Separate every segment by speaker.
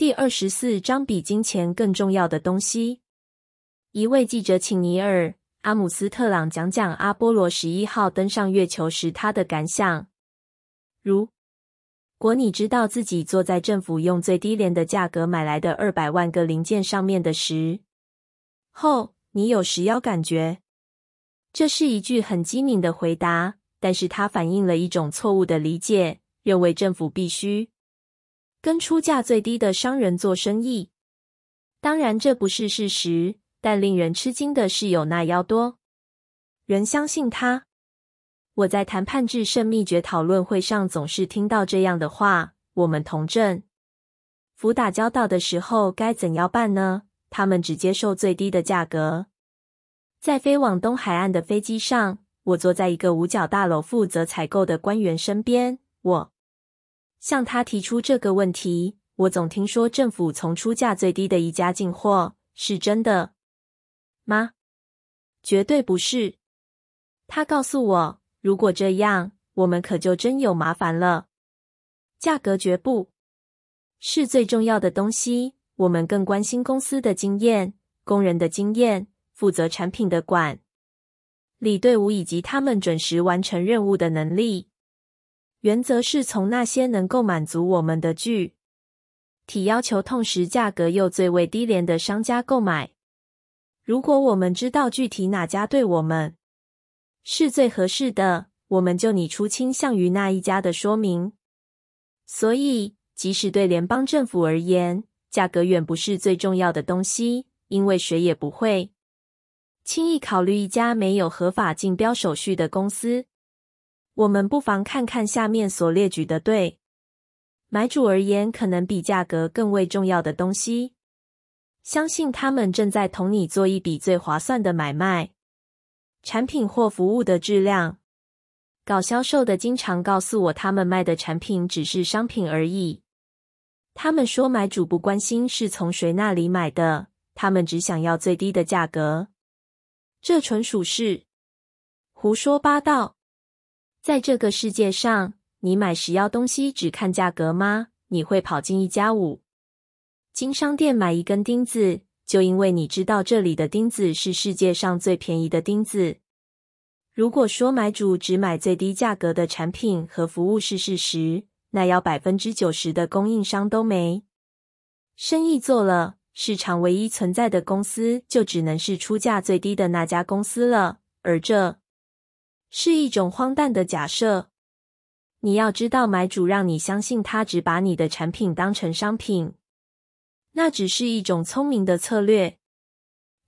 Speaker 1: 第二十四章比金钱更重要的东西。一位记者请尼尔·阿姆斯特朗讲讲阿波罗十一号登上月球时他的感想。如果你知道自己坐在政府用最低廉的价格买来的二百万个零件上面的时候，你有时要感觉，这是一句很机敏的回答，但是它反映了一种错误的理解，认为政府必须。跟出价最低的商人做生意，当然这不是事实，但令人吃惊的是，有那要多人相信他。我在谈判制胜秘诀讨论会上总是听到这样的话：我们同政府打交道的时候该怎样办呢？他们只接受最低的价格。在飞往东海岸的飞机上，我坐在一个五角大楼负责采购的官员身边。我。向他提出这个问题，我总听说政府从出价最低的一家进货，是真的吗？绝对不是。他告诉我，如果这样，我们可就真有麻烦了。价格绝不，是最重要的东西。我们更关心公司的经验、工人的经验、负责产品的管理队伍以及他们准时完成任务的能力。原则是从那些能够满足我们的具体要求、同时价格又最为低廉的商家购买。如果我们知道具体哪家对我们是最合适的，我们就拟出倾向于那一家的说明。所以，即使对联邦政府而言，价格远不是最重要的东西，因为谁也不会轻易考虑一家没有合法竞标手续的公司。我们不妨看看下面所列举的，对买主而言可能比价格更为重要的东西。相信他们正在同你做一笔最划算的买卖。产品或服务的质量，搞销售的经常告诉我，他们卖的产品只是商品而已。他们说买主不关心是从谁那里买的，他们只想要最低的价格。这纯属是胡说八道。在这个世界上，你买十样东西只看价格吗？你会跑进一家五金商店买一根钉子，就因为你知道这里的钉子是世界上最便宜的钉子。如果说买主只买最低价格的产品和服务是事实，那要百分之九十的供应商都没生意做了。市场唯一存在的公司就只能是出价最低的那家公司了，而这。是一种荒诞的假设。你要知道，买主让你相信他只把你的产品当成商品，那只是一种聪明的策略。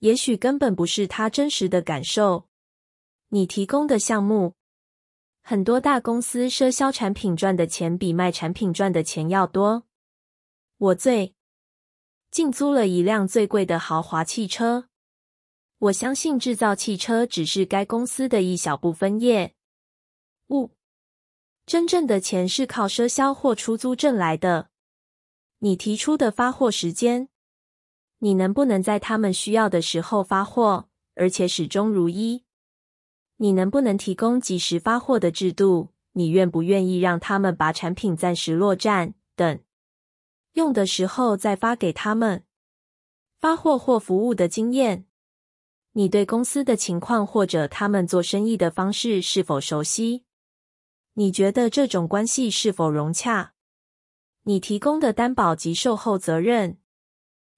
Speaker 1: 也许根本不是他真实的感受。你提供的项目，很多大公司赊销产品赚的钱比卖产品赚的钱要多。我最，近租了一辆最贵的豪华汽车。我相信制造汽车只是该公司的一小部分业务，真正的钱是靠赊销或出租挣来的。你提出的发货时间，你能不能在他们需要的时候发货，而且始终如一？你能不能提供及时发货的制度？你愿不愿意让他们把产品暂时落站，等用的时候再发给他们？发货或服务的经验？你对公司的情况或者他们做生意的方式是否熟悉？你觉得这种关系是否融洽？你提供的担保及售后责任，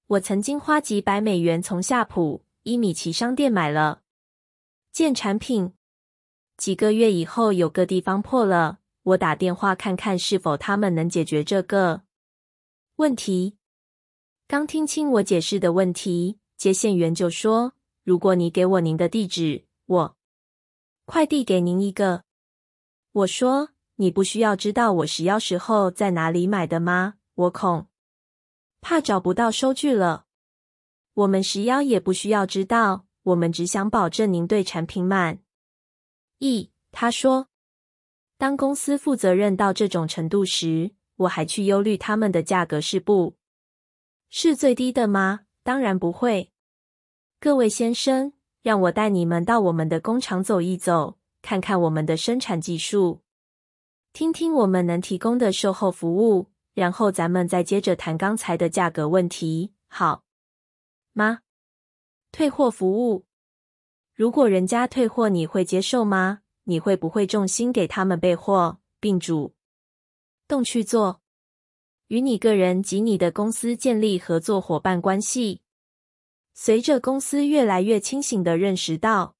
Speaker 1: 我曾经花几百美元从夏普伊米奇商店买了件产品，几个月以后有个地方破了，我打电话看看是否他们能解决这个问题。刚听清我解释的问题，接线员就说。如果你给我您的地址，我快递给您一个。我说，你不需要知道我石妖时候在哪里买的吗？我恐怕找不到收据了。我们石妖也不需要知道，我们只想保证您对产品满意。他说，当公司负责任到这种程度时，我还去忧虑他们的价格是不是最低的吗？当然不会。各位先生，让我带你们到我们的工厂走一走，看看我们的生产技术，听听我们能提供的售后服务，然后咱们再接着谈刚才的价格问题，好吗？退货服务，如果人家退货，你会接受吗？你会不会重心给他们备货，并主动去做，与你个人及你的公司建立合作伙伴关系？随着公司越来越清醒的认识到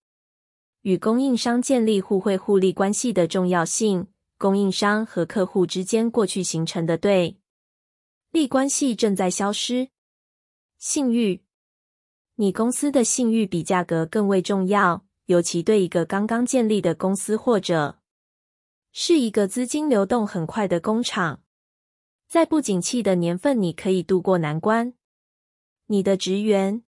Speaker 1: 与供应商建立互惠互利关系的重要性，供应商和客户之间过去形成的对立关系正在消失。信誉，你公司的信誉比价格更为重要，尤其对一个刚刚建立的公司，或者是一个资金流动很快的工厂，在不景气的年份，你可以渡过难关。你的职员。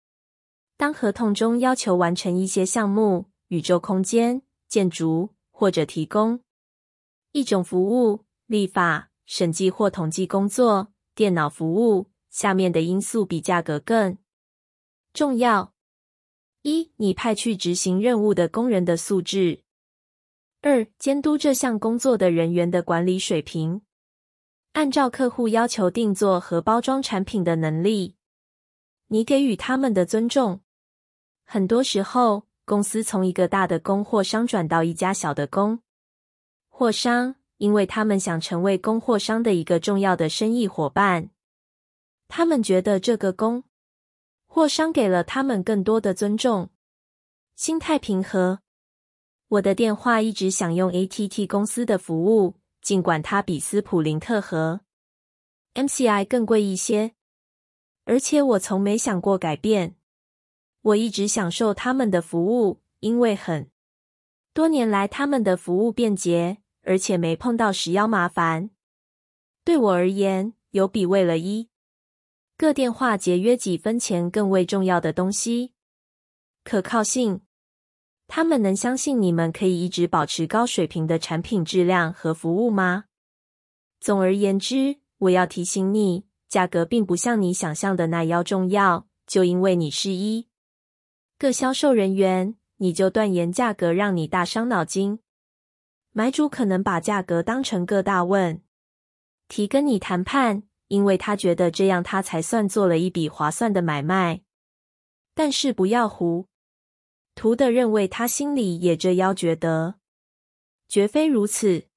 Speaker 1: 当合同中要求完成一些项目，宇宙空间建筑，或者提供一种服务、立法、审计或统计工作、电脑服务，下面的因素比价格更重要：一、你派去执行任务的工人的素质；二、监督这项工作的人员的管理水平；按照客户要求定做和包装产品的能力；你给予他们的尊重。很多时候，公司从一个大的供货商转到一家小的供货商，因为他们想成为供货商的一个重要的生意伙伴。他们觉得这个供货商给了他们更多的尊重，心态平和。我的电话一直享用 AT&T 公司的服务，尽管它比斯普林特和 MCI 更贵一些，而且我从没想过改变。我一直享受他们的服务，因为很多年来他们的服务便捷，而且没碰到时要麻烦。对我而言，有比为了一个电话节约几分钱更为重要的东西——可靠性。他们能相信你们可以一直保持高水平的产品质量和服务吗？总而言之，我要提醒你，价格并不像你想象的那样重要，就因为你是一。各销售人员，你就断言价格，让你大伤脑筋。买主可能把价格当成个大问题跟你谈判，因为他觉得这样他才算做了一笔划算的买卖。但是不要胡涂的认为，他心里也这腰觉得绝非如此。